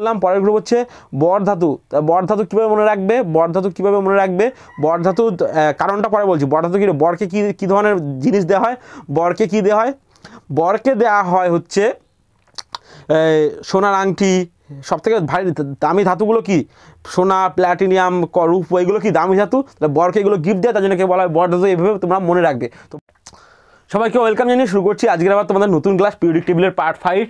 বললাম পরের গ্রুপ হচ্ছে বর ধাতু বর ধাতু কীভাবে মনে রাখবে বর ধাতু কীভাবে মনে রাখবে বর ধাতু কারণটা পরে বলছি বর ধাতু কী বরকে কী কী ধরনের জিনিস দেওয়া হয় বরকে কী দেওয়া হয় বরকে দেওয়া হয় হচ্ছে সোনার আংটি সব থেকে ভারী দামি ধাতুগুলো কি সোনা প্ল্যাটিনিয়াম রূপ এগুলো কি দামি ধাতু বরকে এগুলো গিফট দেয় তার জন্য বলা হয় বর ধাতু এইভাবে তোমরা মনে রাখবে তো সবাইকে ওয়েলকাম জানিয়ে শুরু করছি আজকের আবার তোমাদের নতুন ক্লাস পিউরিক টেবিলের পার্ট ফাইভ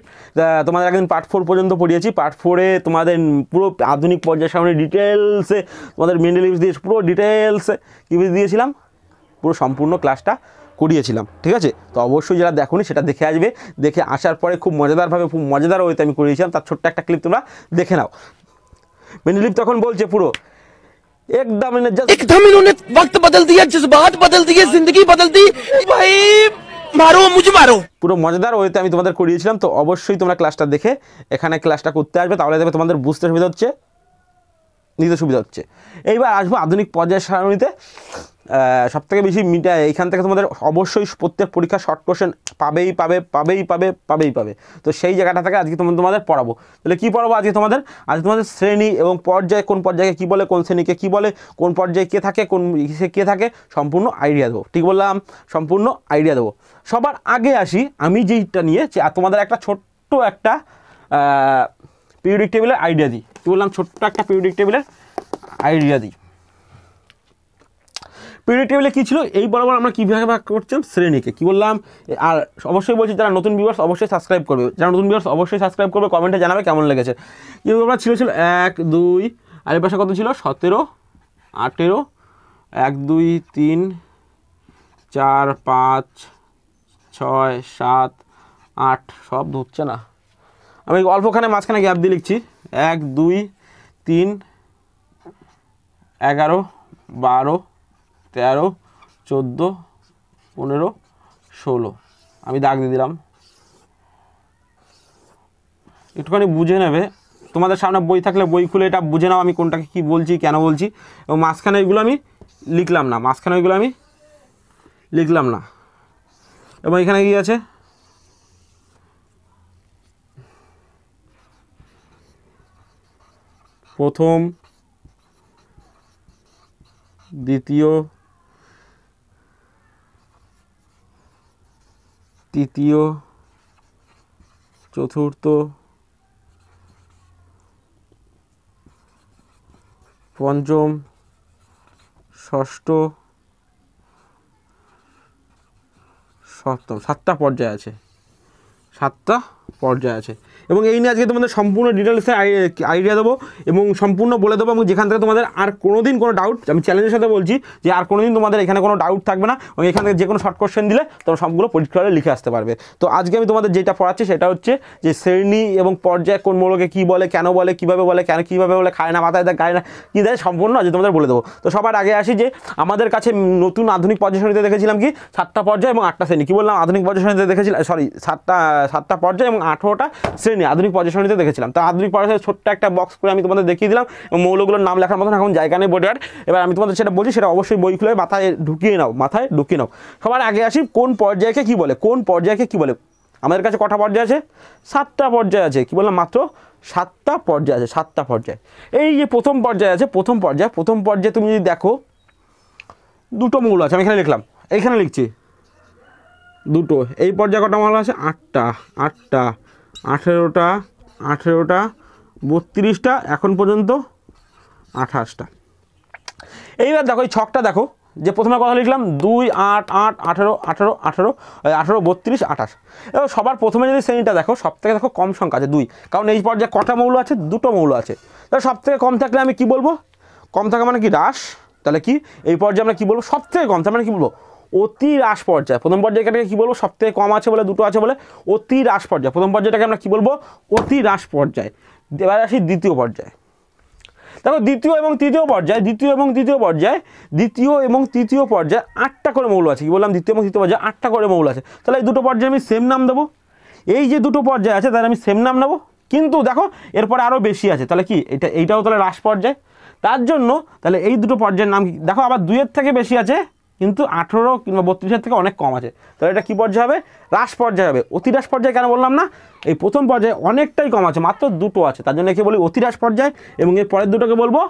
তোমাদের একদিন পার্ট ফোর পর্যন্ত পড়িয়েছি পার্ট ফোরে তোমাদের পুরো আধুনিক পর্যায়ের সামনে ডিটেলসে তোমাদের মেন্ডেলিভস দিয়ে পুরো ডিটেলসে কী দিয়েছিলাম পুরো সম্পূর্ণ ক্লাসটা করিয়েছিলাম ঠিক আছে তো অবশ্যই যারা দেখো সেটা দেখে আসবে দেখে আসার পরে খুব মজাদারভাবে খুব মজাদার ওয়েতে আমি করিয়েছিলাম তার ছোট্ট একটা ক্লিপ তোমরা দেখে নাও মেন্ডেলিভ তখন বলছে পুরো एकदम इन्हें जस... एकदम इन्होंने वक्त बदल दिया जज्बात बदल दिए जिंदगी बदल दी भाई মারো মুঝে মারো পুরো মজাদার ওয়েতে আমি তোমাদের করিয়েছিলাম তো অবশ্যই তোমরা ক্লাসটা দেখে এখানে ক্লাসটা করতে আসবে তাহলে দেখবে তোমাদের বুঝতে সুবিধা হচ্ছে নিতে সুবিধা হচ্ছে এইবার আসবো আধুনিক পর্যায় সারণীতে সব থেকে বেশি মিটা এইখান থেকে তোমাদের অবশ্যই প্রত্যেক পরীক্ষা শর্ট কোশ্চেন পাবেই পাবে পাবেই পাবে পাবেই পাবে তো সেই জায়গাটা থেকে আজকে তোমাদের তোমাদের পড়াবো তাহলে কী পড়াবো আজকে তোমাদের আজকে তোমাদের শ্রেণী এবং পর্যায়ে কোন পর্যায়ে কী বলে কোন শ্রেণীকে কী বলে কোন পর্যায়ে কে থাকে কোন সে কে থাকে সম্পূর্ণ আইডিয়া দেবো ঠিক বললাম সম্পূর্ণ আইডিয়া দেবো সবার আগে আসি আমি যেইটা নিয়ে তোমাদের একটা ছোট্ট একটা পিরিয়ডিক টেবিলের আইডিয়া দিই কী বললাম ছোট্ট একটা পিরিয়ডিক টেবিলের আইডিয়া দিই পিরিয়ড টেবিলে কী ছিল এই বরাবর আমরা কীভাবে ভাগ করছিলাম শ্রেণীকে কী বললাম আর অবশ্যই বলছি যারা নতুন ভিউয়ার্স অবশ্যই সাবস্ক্রাইব করবে যারা নতুন ভিউয়ার্স অবশ্যই সাবস্ক্রাইব করবে কমেন্টে জানাবে কেমন লেগেছে কী বলবো ছিল ছিল এক দুই আর এর পাশে কত ছিল সতেরো আঠেরো এক দুই তিন চার পাঁচ ছয় সাত আট সব ধরছে না আমি অল্পখানে মাঝখানে গ্যাপ দিয়ে লিখছি এক দুই তিন এগারো বারো তেরো চোদ্দো পনেরো ষোলো আমি দাগ দিয়ে দিলাম একটুখানি বুঝে নেবে তোমাদের সামনে বই থাকলে বই খুলে এটা বুঝে নাও আমি কোনটাকে কি বলছি কেন বলছি এবং মাঝখানে ওইগুলো আমি লিখলাম না মাঝখানে ওইগুলো আমি লিখলাম না এবং এখানে কি আছে প্রথম দ্বিতীয় তৃতীয় চতুর্থ পঞ্চম ষষ্ঠ সপ্তম সাতটা পর্যায় আছে সাতটা পর্যায় আছে এবং এই নিয়ে আজকে তোমাদের সম্পূর্ণ ডিটেলসে আইডিয়া দেবো এবং সম্পূর্ণ বলে দেবো এবং যেখান থেকে তোমাদের আর কোনো দিন কোনো ডাউট আমি চ্যালেঞ্জের সাথে বলছি যে আর কোনো দিন তোমাদের এখানে কোনো ডাউট থাকবে না এবং এখান থেকে যে কোনো শর্ট কোশ্চেন দিলে তোমরা সবগুলো পরীক্ষা লিখে আসতে পারবে তো আজকে আমি তোমাদের যেটা পড়াচ্ছি সেটা হচ্ছে যে শ্রেণী এবং পর্যায় কোন মোড়কে কী বলে কেন বলে কীভাবে বলে কেন কীভাবে বলে খায় না মাথায় দেয় খায় না কী দেয় সম্পূর্ণ আজকে তোমাদের বলে দেবো তো সবার আগে আসি যে আমাদের কাছে নতুন আধুনিক পর্যায় শ্রেণীতে দেখেছিলাম কি সাতটা পর্যায় এবং আটটা শ্রেণী কী বললাম আধুনিক পর্যায় শ্রেণীতে দেখেছিলাম সরি সাতটা সাতটা পর্যায় এবং আঠেরোটা শ্রেণী দেখিনি আধুনিক পজিশনিতে দেখেছিলাম তো আধুনিক পর্যায়ে ছোট্ট একটা বক্স করে আমি তোমাদের দেখিয়ে দিলাম মৌলগুলোর নাম লেখার মতন এখন জায়গা নেই বোর্ডের এবার আমি তোমাদের সেটা বলছি সেটা অবশ্যই বই খুলে মাথায় ঢুকিয়ে নাও মাথায় ঢুকিয়ে নাও সবার আগে আসি কোন পর্যায়কে কি বলে কোন পর্যায়কে কি বলে আমাদের কাছে কটা পর্যায় আছে সাতটা পর্যায় আছে কি বললাম মাত্র সাতটা পর্যায় আছে সাতটা পর্যায় এই যে প্রথম পর্যায় আছে প্রথম পর্যায় প্রথম পর্যায়ে তুমি যদি দেখো দুটো মৌল আছে আমি এখানে লিখলাম এইখানে লিখছি দুটো এই পর্যায়ে কটা মৌল আছে আটটা আটটা আঠেরোটা আঠেরোটা বত্রিশটা এখন পর্যন্ত আঠাশটা এইবার দেখো এই ছকটা দেখো যে প্রথমে কথা লিখলাম দুই আট আট আঠেরো আঠেরো আঠেরো আঠেরো বত্রিশ আঠাশ এবার সবার প্রথমে যদি শ্রেণীটা দেখো সব থেকে দেখো কম সংখ্যা আছে দুই কারণ এই পর্যায়ে কটা মৌল আছে দুটো মৌল আছে তাহলে সব থেকে কম থাকলে আমি কি বলবো কম থাকা মানে কি হ্রাস তাহলে কি এই পর্যায়ে আমরা কী বলবো সব থেকে কম থাকে মানে কী বলবো অতি হ্রাস পর্যায় প্রথম পর্যায়টাকে কী বলবো সব থেকে কম আছে বলে দুটো আছে বলে অতি হ্রাস পর্যায় প্রথম পর্যায়টাকে আমরা কী বলবো অতি হ্রাস পর্যায় এবার আসি দ্বিতীয় পর্যায় দেখো দ্বিতীয় এবং তৃতীয় পর্যায়ে দ্বিতীয় এবং তৃতীয় পর্যায়ে দ্বিতীয় এবং তৃতীয় পর্যায়ে আটটা করে মৌল আছে কি বললাম দ্বিতীয় এবং তৃতীয় পর্যায়ে আটটা করে মৌল আছে তাহলে এই দুটো পর্যায়ে আমি সেম নাম দেবো এই যে দুটো পর্যায়ে আছে তাহলে আমি সেম নাম নেবো কিন্তু দেখো এরপরে আরও বেশি আছে তাহলে কি এটা এইটাও তাহলে হ্রাস পর্যায় তার জন্য তাহলে এই দুটো পর্যায়ের নাম দেখো আবার দুইয়ের থেকে বেশি আছে কিন্তু আঠেরো কিংবা বত্রিশ থেকে অনেক কম আছে তাহলে এটা কী পর্যায়ে হবে হ্রাস পর্যায়ে হবে অতিহ্রাস পর্যায়ে কেন বললাম না এই প্রথম পর্যায়ে অনেকটাই কম আছে মাত্র দুটো আছে তার জন্য একে বলি অতিরাস পর্যায় এবং এর পরের দুটোকে বলবো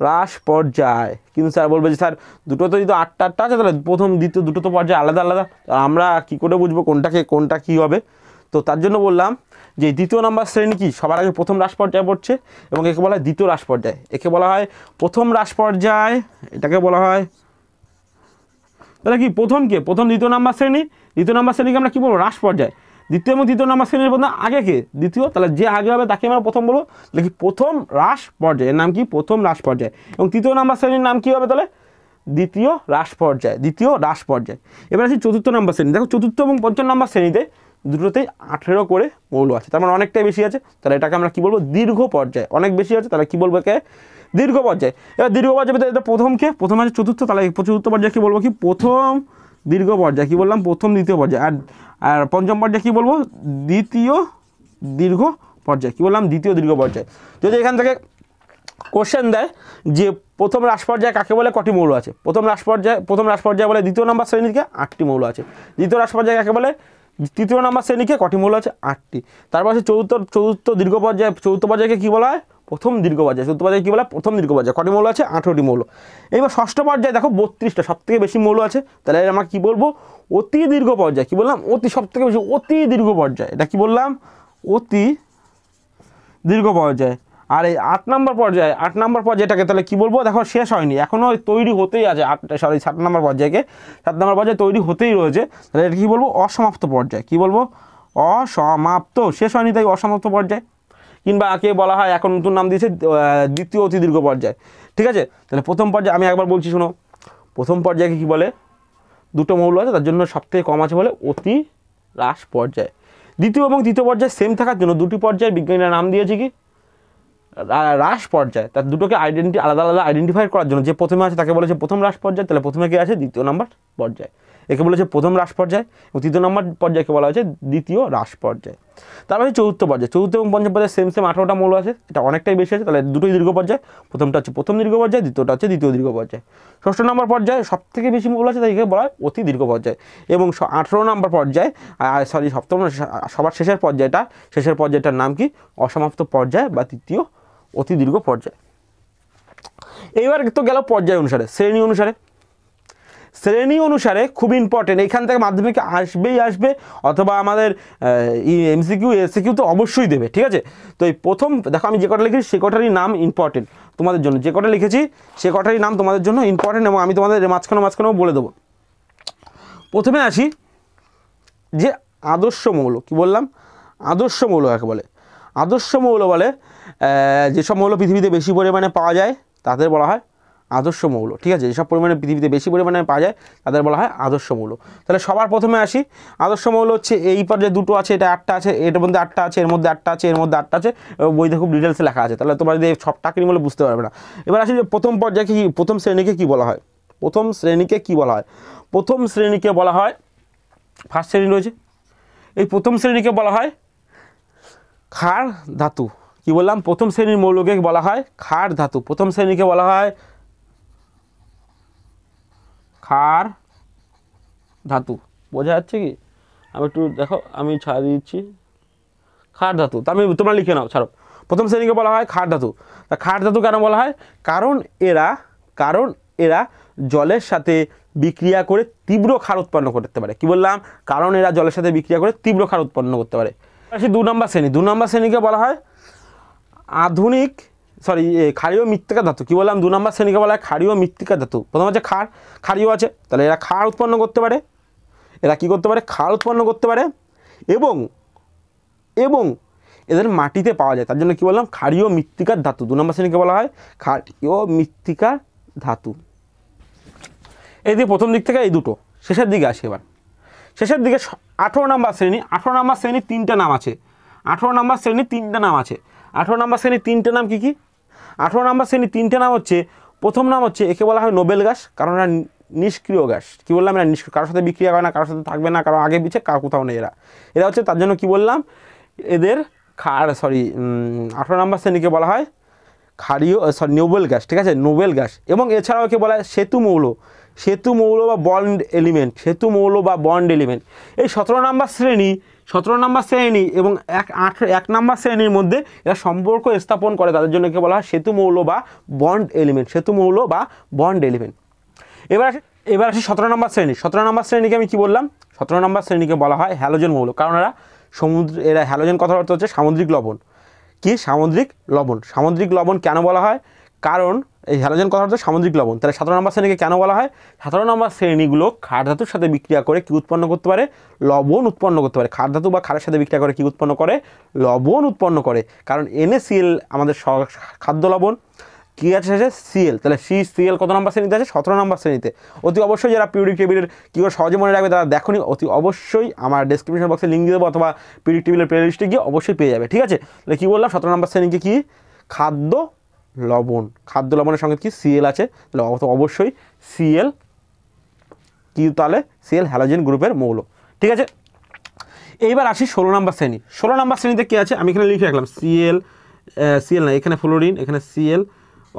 হ্রাস পর্যায় কিন্তু স্যার বলবে যে স্যার দুটো তো যদি আটটা আটটা আছে তাহলে প্রথম দ্বিতীয় দুটো তো পর্যায়ে আলাদা আলাদা আমরা কী করে বুঝবো কোনটাকে কোনটা কী হবে তো তার জন্য বললাম যে দ্বিতীয় নাম্বার শ্রেণী কি সবার আগে প্রথম হ্রাস পর্যায়ে পড়ছে এবং একে বলা হয় দ্বিতীয় হ্রাস পর্যায় একে বলা হয় প্রথম হ্রাস পর্যায় এটাকে বলা হয় তাহলে কি প্রথম কে প্রথম দ্বিতীয় নাম্বার শ্রেণী দ্বিতীয় নাম্বার শ্রেণীকে আমরা কী বলবো হ্রাস পর্যায় দ্বিতীয় এবং তৃতীয় নাম্বার শ্রেণীর প্রথম আগে কে দ্বিতীয় তাহলে যে আগে হবে তাকে আমরা প্রথম বলবো দেখি প্রথম হ্রাস পর্যায় এর নাম কি প্রথম হ্রাস পর্যায় এবং তৃতীয় নাম্বার শ্রেণীর নাম কী হবে তাহলে দ্বিতীয় হ্রাস পর্যায় দ্বিতীয় হ্রাস পর্যায় এবার আছে চতুর্থ নাম্বার শ্রেণী দেখো চতুর্থ এবং পঞ্চম নাম্বার শ্রেণীতে দুটোতেই আঠেরো করে মৌল আছে তার মানে অনেকটাই বেশি আছে তাহলে এটাকে আমরা কী বলবো দীর্ঘ পর্যায় অনেক বেশি আছে তাহলে কী বলবো একে দীর্ঘ পর্যায় এবার দীর্ঘ পর্যায়ে এটা প্রথমকে প্রথম আছে চতুর্থ তাহলে চতুর্থ পর্যায়ে কী বলবো কি প্রথম দীর্ঘ পর্যায় কী বললাম প্রথম দ্বিতীয় পর্যায় আর আর পঞ্চম পর্যায়ে কী বলবো দ্বিতীয় দীর্ঘ পর্যায় কী বললাম দ্বিতীয় দীর্ঘ পর্যায় যদি এখান থেকে কোশ্চেন দেয় যে প্রথম হ্রাস পর্যায়ে কাকে বলে কটি মৌল আছে প্রথম হ্রাস পর্যায়ে প্রথম হ্রাস পর্যায়ে বলে দ্বিতীয় নম্বর শ্রেণীকে আটটি মৌল আছে দ্বিতীয় হ্রাস পর্যায়ে কাকে বলে তৃতীয় নম্বর শ্রেণীকে কটি মৌল আছে আটটি তারপর আছে চতুর্থ চতুর্থ দীর্ঘ পর্যায়ে চতুর্থ পর্যায়কে কী বলা হয় প্রথম দীর্ঘ পর্যায়ে চতুর্থ পর্যায়ে কী বলে প্রথম দীর্ঘ পর্যায়ে কটি মৌল আছে আঠেরোটি মৌল এইবার ষষ্ঠ পর্যায়ে দেখো বত্রিশটা সব থেকে বেশি মৌল আছে তাহলে আমরা কী বলবো অতি দীর্ঘ পর্যায়ে কী বললাম অতি সবথেকে বেশি অতি দীর্ঘ পর্যায়ে এটা কি বললাম অতি দীর্ঘ পর্যায় আর এই আট নম্বর পর্যায়ে আট নম্বর পর্যায়েটাকে তাহলে কী বলবো দেখো শেষ হয়নি এখনও তৈরি হতেই আছে আট সরি সাত নম্বর পর্যায়কে সাত নম্বর পর্যায়ে তৈরি হতেই রয়েছে তাহলে এটা কী বলবো অসমাপ্ত পর্যায়ে কী বলবো অসমাপ্ত শেষ হয়নি তাই অসমাপ্ত পর্যায় কিংবা একে বলা হয় এখন নতুন নাম দিয়েছে দ্বিতীয় অতি দীর্ঘ পর্যায় ঠিক আছে তাহলে প্রথম পর্যায়ে আমি একবার বলছি শোনো প্রথম পর্যায়কে কী বলে দুটো মৌল আছে তার জন্য সবথেকে কম আছে বলে অতি হ্রাস পর্যায় দ্বিতীয় এবং তৃতীয় পর্যায়ে সেম থাকার জন্য দুটি পর্যায়ে বিজ্ঞানীরা নাম দিয়েছে কি হ্রাস পর্যায় তার দুটোকে আইডেন্টি আলাদা আলাদা আইডেন্টিফাই করার জন্য যে প্রথমে আছে তাকে বলেছে প্রথম হ্রাস পর্যায় তাহলে প্রথমে কে আছে দ্বিতীয় নাম্বার পর্যায় একে বলা হচ্ছে প্রথম হ্রাস পর্যায় এবং তৃতীয় নম্বর পর্যায়কে বলা হয়েছে দ্বিতীয় হ্রাস পর্যায় তারপরে চতুর্থ পর্যায় চতুর্থ এবং পঞ্চম পর্যায়ে সেম সেম আঠারোটা মৌল আছে এটা অনেকটাই বেশি আছে তাহলে দুটোই দীর্ঘ পর্যায় প্রথমটা হচ্ছে প্রথম দীর্ঘ পর্যায় দ্বিতীয়টা হচ্ছে দ্বিতীয় দীর্ঘ পর্যায় ষষ্ঠ নম্বর পর্যায়ে সব থেকে বেশি মৌল আছে তাইকে বলা হয় অতি দীর্ঘ পর্যায় এবং আঠেরো নম্বর পর্যায়ে সরি সপ্তম সবার শেষের পর্যায়টা শেষের পর্যায়টার নাম কি অসমাপ্ত পর্যায় বা তৃতীয় অতি দীর্ঘ পর্যায় এইবার তো গেল পর্যায় অনুসারে শ্রেণী অনুসারে শ্রেণী অনুসারে খুব ইম্পর্টেন্ট এখান থেকে মাধ্যমিকে আসবেই আসবে অথবা আমাদের এমসিকিউ এসিকিউ তো অবশ্যই দেবে ঠিক আছে তো এই প্রথম দেখো আমি যে কটা লিখেছি সে কটারই নাম ইম্পর্টেন্ট তোমাদের জন্য যে কটা লিখেছি সে কটারই নাম তোমাদের জন্য ইম্পর্টেন্ট এবং আমি তোমাদের মাঝখানে মাঝখানেও বলে দেবো প্রথমে আসি যে আদর্শ মৌল কি বললাম আদর্শ মৌল একে বলে আদর্শ মৌল বলে যেসব মৌল পৃথিবীতে বেশি পরিমাণে পাওয়া যায় তাদের বলা হয় আদর্শ মৌল ঠিক আছে যেসব পরিমাণে পৃথিবীতে বেশি পরিমাণে পাওয়া যায় তাদের বলা হয় আদর্শ মৌল তাহলে সবার প্রথমে আসি আদর্শ মৌল হচ্ছে এই পর্যায়ে দুটো আছে এটা আটটা আছে এটার মধ্যে আটটা আছে এর মধ্যে আটটা আছে এর মধ্যে আটটা আছে বইতে খুব ডিটেলসে লেখা আছে তাহলে তোমার যদি সব টাকারই মূল্য বুঝতে পারবে না এবার আসি যে প্রথম পর্যায়ে কি প্রথম শ্রেণীকে কি বলা হয় প্রথম শ্রেণীকে কি বলা হয় প্রথম শ্রেণীকে বলা হয় ফার্স্ট শ্রেণী রয়েছে এই প্রথম শ্রেণীকে বলা হয় খার ধাতু কি বললাম প্রথম শ্রেণীর মৌলকে বলা হয় খার ধাতু প্রথম শ্রেণীকে বলা হয় খার ধাতু বোঝা যাচ্ছে কি আমি একটু দেখো আমি ছাড় দিচ্ছি খার ধাতু তা আমি তোমরা লিখে নাও ছাড়ো প্রথম শ্রেণীকে বলা হয় খার ধাতু তা খার ধাতু কেন বলা হয় কারণ এরা কারণ এরা জলের সাথে বিক্রিয়া করে তীব্র খার উৎপন্ন করতে পারে কি বললাম কারণ এরা জলের সাথে বিক্রিয়া করে তীব্র খার উৎপন্ন করতে পারে আসি দু নম্বর শ্রেণী দু নম্বর শ্রেণীকে বলা হয় আধুনিক সরি খাড়িও মৃত্তিকা ধাতু কী বললাম দু নম্বর শ্রেণীকে বলা হয় খাড়িও মৃত্তিকা ধাতু প্রথম হচ্ছে খাড় খাড়িও আছে তাহলে এরা খার উৎপন্ন করতে পারে এরা কি করতে পারে খার উৎপন্ন করতে পারে এবং এবং এদের মাটিতে পাওয়া যায় তার জন্য কী বললাম খাড়িও মৃত্তিকার ধাতু দু নম্বর শ্রেণীকে বলা হয় খাড়িও মৃত্তিকার ধাতু এই দিয়ে প্রথম দিক থেকে এই দুটো শেষের দিকে আসি এবার শেষের দিকে আঠেরো নম্বর শ্রেণী আঠেরো নম্বর শ্রেণীর তিনটা নাম আছে আঠেরো নম্বর শ্রেণীর তিনটে নাম আছে আঠেরো নম্বর শ্রেণীর তিনটে নাম কী কী আঠেরো নম্বর শ্রেণীর তিনটে নাম হচ্ছে প্রথম নাম হচ্ছে একে বলা হয় নোবেল গ্যাস কারণ এরা নিষ্ক্রিয় গ্যাস কী বললাম এরা নিষ্ক্রিয় কারোর সাথে বিক্রিয়া হয় না কারোর সাথে থাকবে না কারণ আগে পিছিয়ে কার কোথাও নেই এরা এরা হচ্ছে তার জন্য কী বললাম এদের খার সরি আঠেরো নম্বর শ্রেণীকে বলা হয় ক্ষারীয় সরি নোবেল গ্যাস ঠিক আছে নোবেল গ্যাস এবং এছাড়াও কে বলা হয় সেতু মৌল সেতু মৌল বা বন্ড এলিমেন্ট সেতু মৌল বা বন্ড এলিমেন্ট এই সতেরো নম্বর শ্রেণী সতেরো নম্বর শ্রেণী এবং এক আট এক নম্বর শ্রেণীর মধ্যে এরা সম্পর্ক স্থাপন করে তাদের জন্য কি বলা হয় সেতু মৌল বা বন্ড এলিমেন্ট সেতু মৌল বা বন্ড এলিমেন্ট এবার এবার আসি সতেরো নম্বর শ্রেণী সতেরো নম্বর শ্রেণীকে আমি কি বললাম সতেরো নম্বর শ্রেণীকে বলা হয় হ্যালোজেন মৌল কারণ এরা সমুদ্র এরা হ্যালোজেন কথা অর্থ হচ্ছে সামুদ্রিক লবণ কি সামুদ্রিক লবণ সামুদ্রিক লবণ কেন বলা হয় কারণ এই হ্যালোজেন হচ্ছে সামুদ্রিক লবণ তাহলে সাধারণ নম্বর শ্রেণীকে কেন বলা হয় সাধারণ নম্বর শ্রেণীগুলো খার ধাতুর সাথে বিক্রিয়া করে কি উৎপন্ন করতে পারে লবণ উৎপন্ন করতে পারে খার ধাতু বা খারের সাথে বিক্রিয়া করে কি উৎপন্ন করে লবণ উৎপন্ন করে কারণ এনএসিএল আমাদের খাদ্য লবণ কী আছে সে সিএল তাহলে সি সিএল কত নম্বর শ্রেণীতে আছে সতেরো নম্বর শ্রেণীতে অতি অবশ্যই যারা পিউরিক টেবিলের কী করে সহজে মনে রাখবে তারা দেখনি অতি অবশ্যই আমার ডিসক্রিপশন বক্সে লিঙ্ক দিয়ে দেবো অথবা পিউরিক টেবিলের প্লে লিস্টে গিয়ে অবশ্যই পেয়ে যাবে ঠিক আছে তাহলে কী বললাম সতেরো নম্বর শ্রেণীকে কী খাদ্য লবণ খাদ্য লবণের সঙ্গে কি সিএল আছে তাহলে অবশ্যই সিএল কি তাহলে সিএল হ্যালোজেন গ্রুপের মৌল ঠিক আছে এইবার আসি ষোলো নম্বর শ্রেণী ষোলো নম্বর শ্রেণীতে কী আছে আমি এখানে লিখে রাখলাম সিএল সিএল না এখানে ফ্লোরিন এখানে সিএল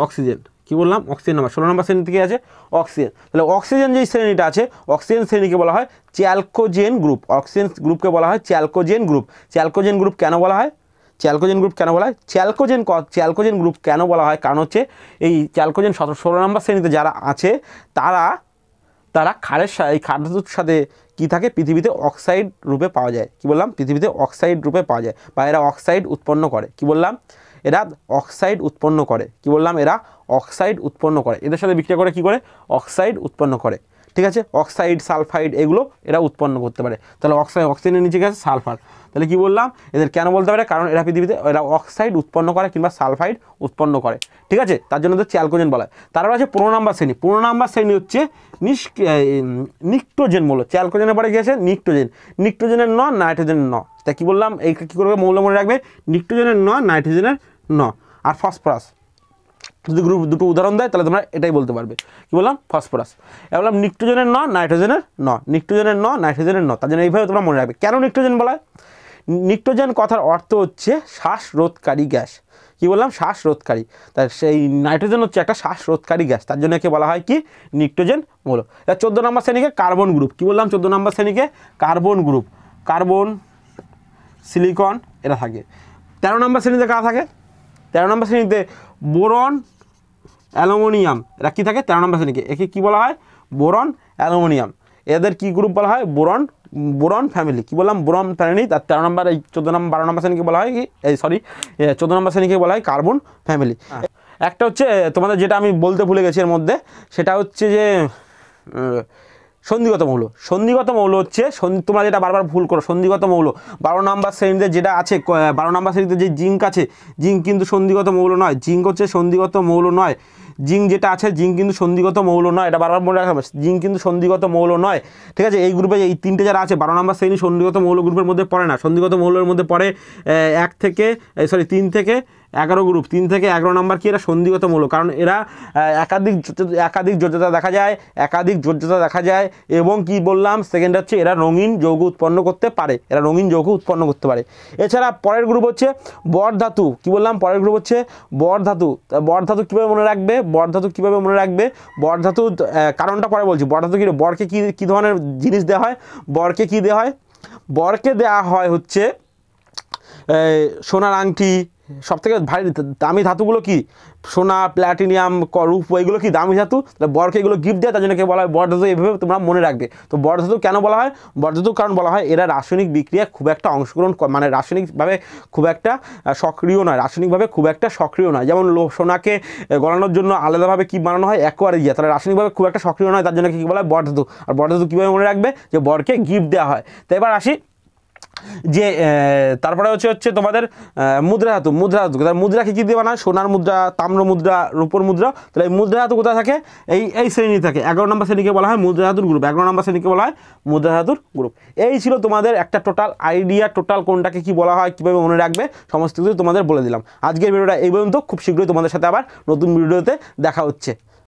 অক্সিজেন কি বললাম অক্সিজেন নাম্বার ষোলো নম্বর শ্রেণীতে কী আছে অক্সিজেন তাহলে অক্সিজেন যে শ্রেণীটা আছে অক্সিজেন শ্রেণীকে বলা হয় চ্যালকোজেন গ্রুপ অক্সিজেন গ্রুপকে বলা হয় চ্যালকোজেন গ্রুপ চ্যালকোজেন গ্রুপ কেন বলা হয় চ্যালকোজেন গ্রুপ কেন বলা হয় চ্যালকোজেন চ্যালকোজেন গ্রুপ কেন বলা হয় কারণ হচ্ছে এই চ্যালকোজেন সতেরো ষোলো নম্বর শ্রেণীতে যারা আছে তারা তারা খারের এই খাদ্যতুর সাথে কী থাকে পৃথিবীতে অক্সাইড রূপে পাওয়া যায় কি বললাম পৃথিবীতে অক্সাইড রূপে পাওয়া যায় বা এরা অক্সাইড উৎপন্ন করে কি বললাম এরা অক্সাইড উৎপন্ন করে কি বললাম এরা অক্সাইড উৎপন্ন করে এদের সাথে বিক্রিয়া করে কি করে অক্সাইড উৎপন্ন করে ঠিক আছে অক্সাইড সালফাইড এগুলো এরা উৎপন্ন করতে পারে তাহলে অক্সাইড অক্সিজেনের নিচে গেছে সালফার তাহলে কি বললাম এদের কেন বলতে পারে কারণ এরা পৃথিবীতে এরা অক্সাইড উৎপন্ন করে কিংবা সালফাইড উৎপন্ন করে ঠিক আছে তার জন্য তো চ্যালকোজেন বলা হয় তারপর আছে পুরো নাম্বার শ্রেণী পুরো নাম্বার শ্রেণী হচ্ছে নিস নিক্টোজেন মৌল চ্যালকোজেনের পরে গেছে নিক্টোজেন নিক্টোজেনের ন নাইট্রোজেনের ন তাই কী বললাম এই কী করবে মৌল মনে রাখবে নিক্টোজেনের ন নাইট্রোজেনের ন আর ফসফরাস যদি গ্রুপ দুটো উদাহরণ দেয় তাহলে তোমরা এটাই বলতে পারবে কী বললাম ফসফরাস এবার বললাম নিট্রোজেনের ন নাইট্রোজেনের ন নিট্রোজেনের ন নাইট্রোজেনের ন তার জন্য এইভাবে তোমরা মনে রাখবে কেন নিট্রোজেন বলা হয় নিট্রোজেন কথার অর্থ হচ্ছে শ্বাসরোধকারী গ্যাস কী বললাম শ্বাসরোধকারী তার সেই নাইট্রোজেন হচ্ছে একটা শ্বাসরোধকারী গ্যাস তার জন্য একে বলা হয় কি নিট্রোজেন মূল এবার চোদ্দো নম্বর শ্রেণীকে কার্বন গ্রুপ কী বললাম চোদ্দো নম্বর শ্রেণীকে কার্বন গ্রুপ কার্বন সিলিকন এরা থাকে তেরো নম্বর শ্রেণীতে কারা থাকে তেরো নম্বর শ্রেণীতে বোরন অ্যালুমিনিয়াম এরা কী থাকে তেরো নম্বর শ্রেণীকে একে কী বলা হয় বোরন অ্যালুমিনিয়াম এদের কি গ্রুপ বলা হয় বোরন বোরন ফ্যামিলি কী বললাম বোরন ফ্যামিলি তার তেরো নম্বর এই চোদ্দো নম্বর বারো নম্বর শ্রেণীকে বলা হয় কি এই সরি চোদ্দো নম্বর শ্রেণীকে বলা হয় কার্বন ফ্যামিলি একটা হচ্ছে তোমাদের যেটা আমি বলতে ভুলে গেছি এর মধ্যে সেটা হচ্ছে যে সন্ধিগত মৌল সন্ধিগত মৌল হচ্ছে তোমরা যেটা বারবার ভুল করো সন্ধিগত মৌল বারো নাম্বার শ্রেণীতে যেটা আছে বারো নাম্বার শ্রেণীতে যে জিঙ্ক আছে জিঙ্ক কিন্তু সন্ধিগত মৌল নয় জিঙ্ক হচ্ছে সন্ধিগত মৌল নয় জিঙ্ক যেটা আছে জিঙ্ক কিন্তু সন্ধিগত মৌল নয় এটা বারবার মনে রাখা জিঙ্ক কিন্তু সন্ধিগত মৌল নয় ঠিক আছে এই গ্রুপে এই তিনটে যারা আছে বারো নম্বর শ্রেণী সন্ধিগত মৌল গ্রুপের মধ্যে পড়ে না সন্ধিগত মৌলের মধ্যে পড়ে এক থেকে সরি তিন থেকে এগারো গ্রুপ তিন থেকে এগারো নাম্বার কি এরা সন্ধিগতমূলক কারণ এরা একাধিক একাধিক যোজ্যতা দেখা যায় একাধিক যোজ্যতা দেখা যায় এবং কি বললাম সেকেন্ড হচ্ছে এরা রঙিন যৌগ উৎপন্ন করতে পারে এরা রঙিন যৌগ উৎপন্ন করতে পারে এছাড়া পরের গ্রুপ হচ্ছে বর ধাতু কী বললাম পরের গ্রুপ হচ্ছে বর ধাতু বর ধাতু কীভাবে মনে রাখবে বর ধাতু কীভাবে মনে রাখবে বর ধাতু কারণটা পরে বলছি বর ধাতু কী বরকে কী কী ধরনের জিনিস দেওয়া হয় বরকে কী দেওয়া হয় বরকে দেওয়া হয় হচ্ছে সোনার আংটি সব থেকে ভারী দামি ধাতুগুলো কি সোনা প্ল্যাটিনিয়াম রূপ এগুলো কি দামি ধাতু তাহলে বরকে এগুলো গিফট দেয় তার জন্য বলা হয় বর ধাতু এভাবে তোমরা মনে রাখবে তো বর ধাতু কেন বলা হয় বর ধাতু কারণ বলা হয় এরা রাসায়নিক বিক্রিয়া খুব একটা অংশগ্রহণ মানে রাসায়নিকভাবে খুব একটা সক্রিয় নয় রাসায়নিকভাবে খুব একটা সক্রিয় নয় যেমন লো সোনাকে গড়ানোর জন্য আলাদাভাবে কি বানানো হয় অ্যাকোয়ারিয়া তাহলে রাসায়নিকভাবে খুব একটা সক্রিয় নয় তার জন্য কী বলা হয় বর ধাতু আর বর ধাতু কীভাবে মনে রাখবে যে বরকে গিফট দেওয়া হয় তো এবার আসি যে তারপরে হচ্ছে হচ্ছে তোমাদের মুদ্রা ধাতু মুদ্রা ধাতু তার মুদ্রা কী কী দিয়ে বানায় সোনার মুদ্রা তাম্র মুদ্রা রূপর মুদ্রা তাহলে এই মুদ্রা হাতু কোথায় থাকে এই এই শ্রেণী থাকে এগারো নম্বর শ্রেণীকে বলা হয় মুদ্রা হাতুর গ্রুপ এগারো নম্বর শ্রেণীকে বলা হয় মুদ্রা হাতুর গ্রুপ এই ছিল তোমাদের একটা টোটাল আইডিয়া টোটাল কোনটাকে কি বলা হয় কীভাবে মনে রাখবে সমস্ত কিছু তোমাদের বলে দিলাম আজকের ভিডিওটা এই পর্যন্ত খুব শীঘ্রই তোমাদের সাথে আবার নতুন ভিডিওতে দেখা হচ্ছে